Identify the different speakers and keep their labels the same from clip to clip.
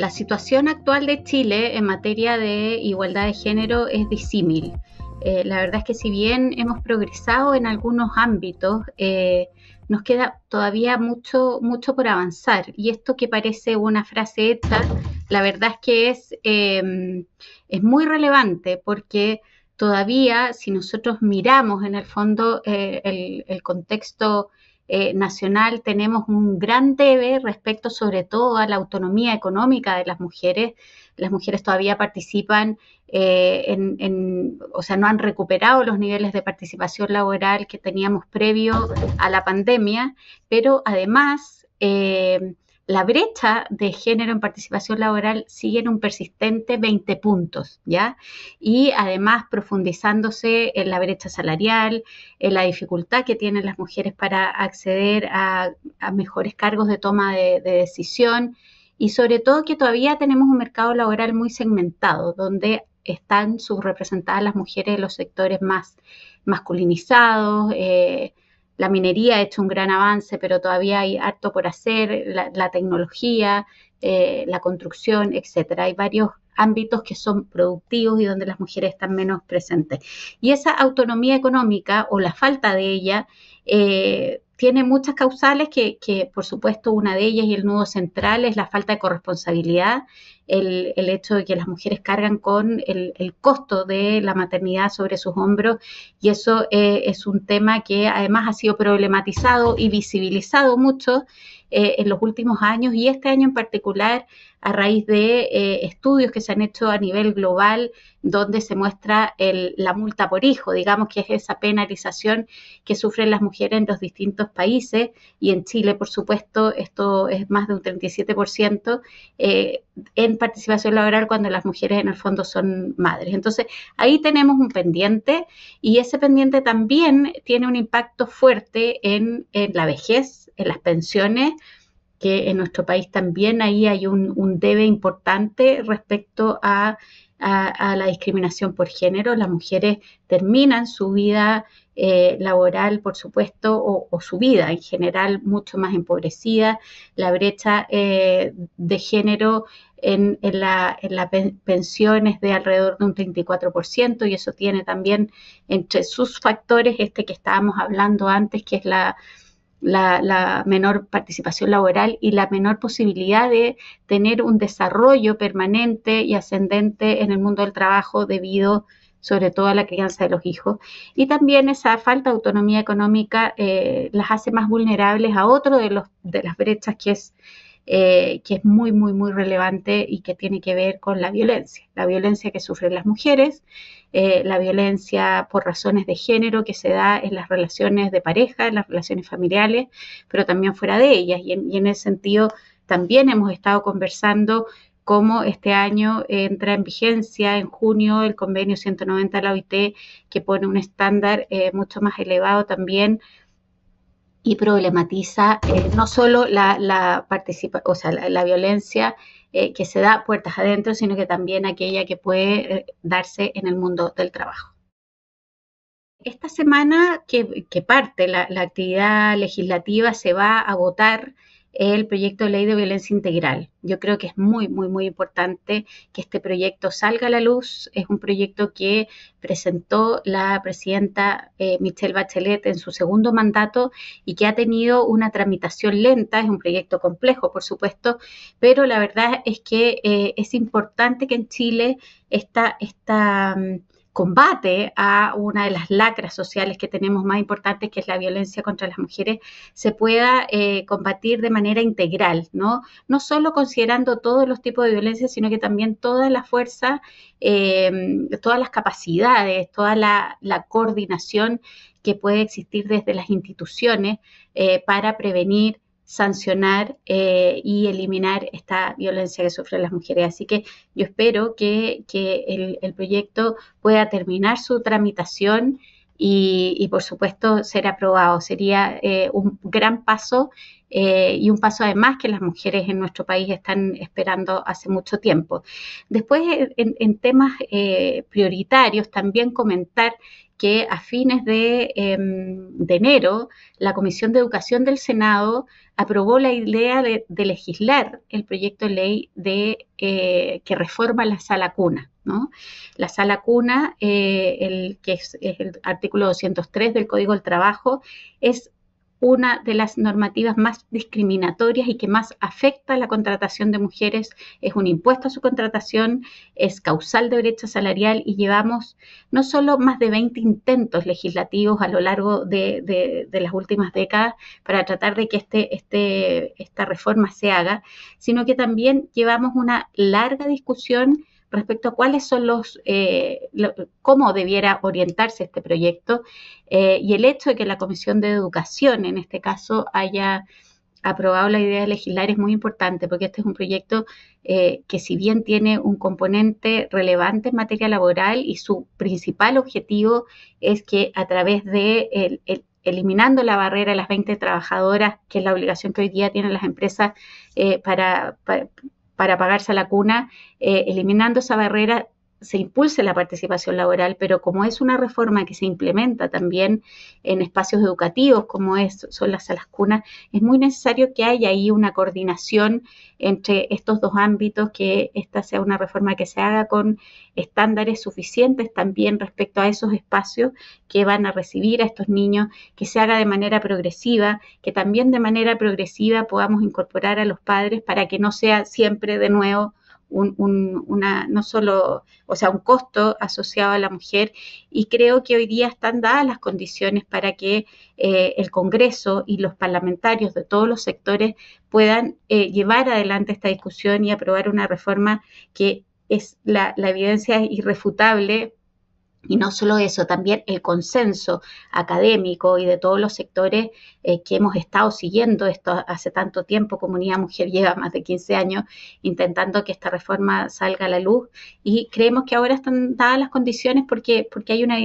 Speaker 1: la situación actual de Chile en materia de igualdad de género es disímil. Eh, la verdad es que si bien hemos progresado en algunos ámbitos, eh, nos queda todavía mucho, mucho por avanzar. Y esto que parece una frase hecha, la verdad es que es, em, es muy relevante porque todavía si nosotros miramos en el fondo eh, el, el contexto eh, nacional tenemos un gran debe respecto sobre todo a la autonomía económica de las mujeres. Las mujeres todavía participan eh, en, o sea, no han recuperado los niveles de participación laboral que teníamos previo a la pandemia, pero además... Eh, la brecha de género en participación laboral sigue en un persistente 20 puntos, ¿ya? Y además profundizándose en la brecha salarial, en la dificultad que tienen las mujeres para acceder a, mejores cargos de toma de, decisión y sobre todo que todavía tenemos un mercado laboral muy segmentado, donde están subrepresentadas las mujeres en los sectores más masculinizados, eh, la minería ha hecho un gran avance, pero todavía hay harto por hacer, la, tecnología, eh, la construcción, etcétera. Hay varios ámbitos que son productivos y donde las mujeres están menos presentes. Y esa autonomía económica o la falta de ella eh, tiene muchas causales que, por supuesto, una de ellas y el nudo central es la falta de corresponsabilidad, el, hecho de que las mujeres cargan con el, costo de la maternidad sobre sus hombros y eso eh, es un tema que además ha sido problematizado y visibilizado mucho eh, en los últimos años y este año en particular a raíz de eh, estudios que se han hecho a nivel global donde se muestra la multa por hijo, digamos que es esa penalización que sufren las mujeres en los distintos países y en Chile, por supuesto, esto es más de un 37% eh, en participación laboral cuando las mujeres en el fondo son madres. Entonces, ahí tenemos un pendiente y ese pendiente también tiene un impacto fuerte en la vejez, en las pensiones, que en nuestro país también ahí hay un, debe importante respecto a, la discriminación por género. Las mujeres terminan su vida eh, laboral, por supuesto, o, su vida en general mucho más empobrecida. La brecha eh, de género en, en las en la pensiones de alrededor de un 34% y eso tiene también entre sus factores este que estábamos hablando antes, que es la la, menor participación laboral y la menor posibilidad de tener un desarrollo permanente y ascendente en el mundo del trabajo debido sobre todo a la crianza de los hijos. Y también esa falta de autonomía económica eh, las hace más vulnerables a otro de, los, de las brechas que es eh, que es muy, muy, muy relevante y que tiene que ver con la violencia, la violencia que sufren las mujeres, eh, la violencia por razones de género que se da en las relaciones de pareja, en las relaciones familiares, pero también fuera de ellas. Y en, ese sentido también hemos estado conversando cómo este año entra en vigencia en junio el convenio 190 de la OIT que pone un estándar eh, mucho más elevado también y problematiza eh, no solo la, participa o sea, la, violencia eh, que se da puertas adentro, sino que también aquella que puede eh, darse en el mundo del trabajo. Esta semana que, parte la, la actividad legislativa se va a votar el proyecto de ley de violencia integral. Yo creo que es muy, muy, muy importante que este proyecto salga a la luz. Es un proyecto que presentó la presidenta eh, Michelle Bachelet en su segundo mandato y que ha tenido una tramitación lenta. Es un proyecto complejo, por supuesto, pero la verdad es que eh, es importante que en Chile esta... esta mm, combate a una de las lacras sociales que tenemos más importantes, que es la violencia contra las mujeres, se pueda eh, combatir de manera integral, ¿no? No solo considerando todos los tipos de violencia, sino que también todas las fuerzas, em, todas las capacidades, toda la, coordinación que puede existir desde las instituciones eh, para prevenir sancionar eh, y eliminar esta violencia que sufren las mujeres. Así que yo espero que, el, proyecto pueda terminar su tramitación y, por supuesto, ser aprobado. Sería eh, un gran paso eh, y un paso además que las mujeres en nuestro país están esperando hace mucho tiempo. Después, en, temas prioritarios, también comentar que a fines em, de, enero la Comisión de Educación del Senado aprobó la idea de, legislar el proyecto de ley de, eh, que reforma la sala cuna. La sala cuna, eh, el, que es, el artículo 203 del Código del Trabajo, es una de las normativas más discriminatorias y que más afecta a la contratación de mujeres. Es un impuesto a su contratación, es causal de brecha salarial y llevamos no solo más de 20 intentos legislativos a lo largo de, de las últimas décadas para tratar de que este, este, esta reforma se haga, sino que también llevamos una larga discusión respecto a cuáles son los, eh, cómo debiera orientarse este proyecto eh, y el hecho de que la Comisión de Educación, en este caso, haya aprobado la idea de legislar es muy importante porque este es un proyecto eh, que si bien tiene un componente relevante en materia laboral y su principal objetivo es que a través de eliminando la barrera de las 20 trabajadoras, que es la obligación que hoy día tienen las empresas para, para pagarse a la cuna, eh, eliminando esa barrera se impulse la participación laboral, pero como es una reforma que se implementa también en espacios educativos, como es, son las salas cunas, es muy necesario que haya ahí una coordinación entre estos dos ámbitos, que esta sea una reforma que se haga con estándares suficientes también respecto a esos espacios que van a recibir a estos niños, que se haga de manera progresiva, que también de manera progresiva podamos incorporar a los padres para que no sea siempre de nuevo un, una, no solo, o sea, un costo asociado a la mujer y creo que hoy día están dadas las condiciones para que eh, el Congreso y los parlamentarios de todos los sectores puedan eh, llevar adelante esta discusión y aprobar una reforma que es la, la evidencia es irrefutable y no solo eso, también el consenso académico y de todos los sectores eh, que hemos estado siguiendo esto hace tanto tiempo, Comunidad Mujer lleva más de 15 años intentando que esta reforma salga a la luz y creemos que ahora están dadas las condiciones porque, porque hay una,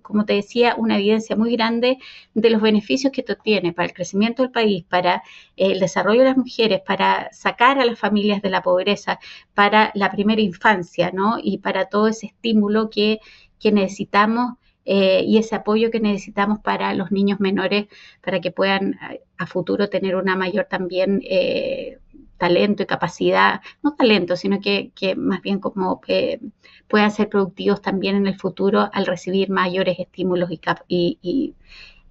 Speaker 1: como te decía, una evidencia muy grande de los beneficios que esto tiene para el crecimiento del país, para eh, el desarrollo de las mujeres, para sacar a las familias de la pobreza, para la primera infancia, ¿no? Y para todo ese estímulo que que necesitamos eh, y ese apoyo que necesitamos para los niños menores para que puedan eh, a, futuro tener una mayor también eh, talento y capacidad, no talento, sino que, que más bien como puedan ser productivos también en el futuro al recibir mayores estímulos y, y, y,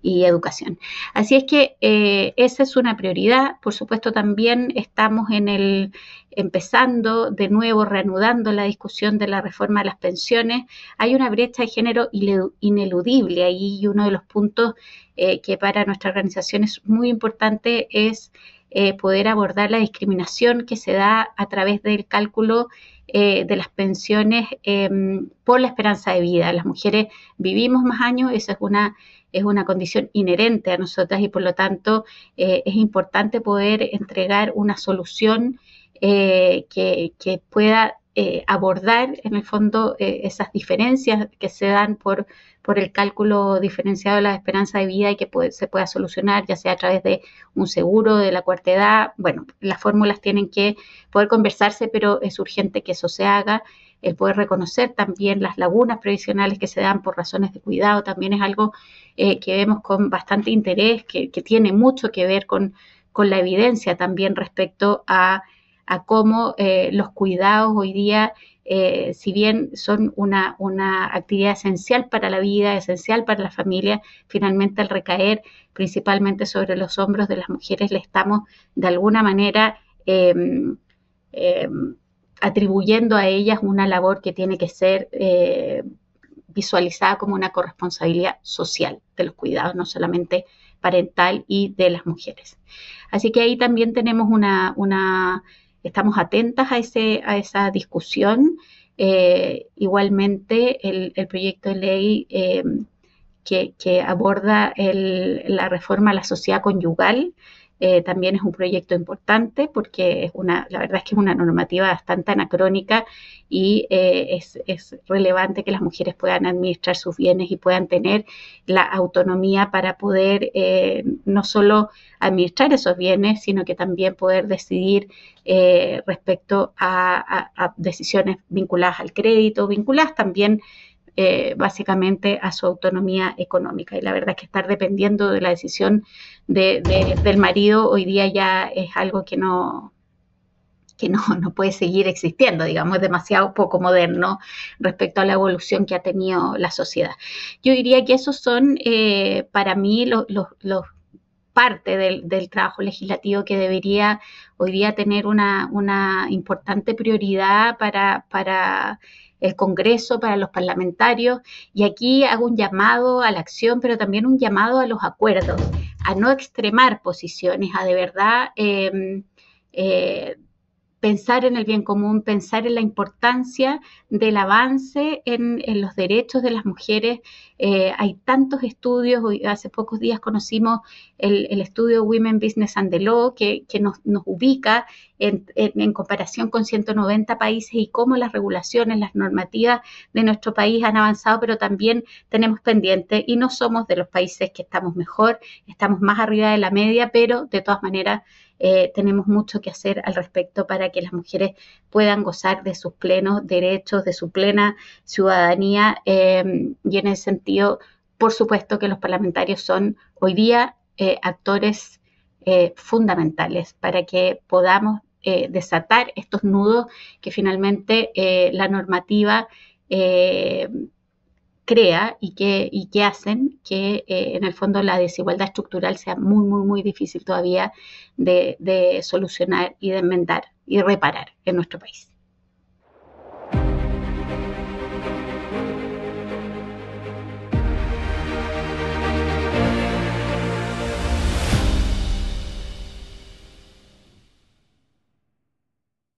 Speaker 1: y educación. Así es que eh, esa es una prioridad. Por supuesto, también estamos en el empezando de nuevo, reanudando la discusión de la reforma de las pensiones. Hay una brecha de género ineludible ahí y uno de los puntos eh, que para nuestra organización es muy importante es eh, poder abordar la discriminación que se da a través del cálculo de las pensiones em, por la esperanza de vida. Las mujeres vivimos más años, esa es una es una condición inherente a nosotras y por lo tanto eh, es importante poder entregar una solución eh, que, pueda eh, abordar en el fondo esas diferencias que se dan por, por el cálculo diferenciado de la esperanza de vida y que se pueda solucionar, ya sea a través de un seguro, de la cuarta edad. Bueno, las fórmulas tienen que poder conversarse, pero es urgente que eso se haga el poder reconocer también las lagunas previsionales que se dan por razones de cuidado, también es algo eh, que vemos con bastante interés, que, tiene mucho que ver con, la evidencia también respecto a, cómo eh, los cuidados hoy día, eh, si bien son una, una actividad esencial para la vida, esencial para la familia, finalmente al recaer principalmente sobre los hombros de las mujeres, le estamos de alguna manera... Em, em, atribuyendo a ellas una labor que tiene que ser eh, visualizada como una corresponsabilidad social de los cuidados, no solamente parental y de las mujeres. Así que ahí también tenemos una, estamos atentas a, ese, a esa discusión. Eh, igualmente, el, proyecto de ley eh, que, aborda la reforma a la sociedad conyugal eh, también es un proyecto importante porque es una, la verdad es que es una normativa bastante anacrónica y eh, es, relevante que las mujeres puedan administrar sus bienes y puedan tener la autonomía para poder eh, no solo administrar esos bienes, sino que también poder decidir respecto a decisiones vinculadas al crédito, vinculadas también eh, básicamente a su autonomía económica. Y la verdad es que estar dependiendo de la decisión del marido hoy día ya es algo que no, que no, puede seguir existiendo, digamos, es demasiado poco moderno respecto a la evolución que ha tenido la sociedad. Yo diría que esos son eh, para mí los, parte del, trabajo legislativo que debería hoy día tener una, una importante prioridad para, para el Congreso, para los parlamentarios. Y aquí hago un llamado a la acción, pero también un llamado a los acuerdos, a no extremar posiciones, a de verdad em, eh, pensar en el bien común, pensar en la importancia del avance en, los derechos de las mujeres. Eh, hay tantos estudios, hace pocos días conocimos el, estudio Women Business and the Law, que, nos ubica en, comparación con 190 países y cómo las regulaciones, las normativas de nuestro país han avanzado, pero también tenemos pendiente y no somos de los países que estamos mejor, estamos más arriba de la media, pero de todas maneras eh, tenemos mucho que hacer al respecto para que las mujeres puedan gozar de sus plenos derechos, de su plena ciudadanía em, y en ese sentido, por supuesto que los parlamentarios son hoy día eh, actores eh, fundamentales para que podamos eh, desatar estos nudos que finalmente eh, la normativa eh, crea y que, y que hacen que en el fondo la desigualdad estructural sea muy, muy, muy difícil todavía de, de solucionar y de enmendar y reparar en nuestro país.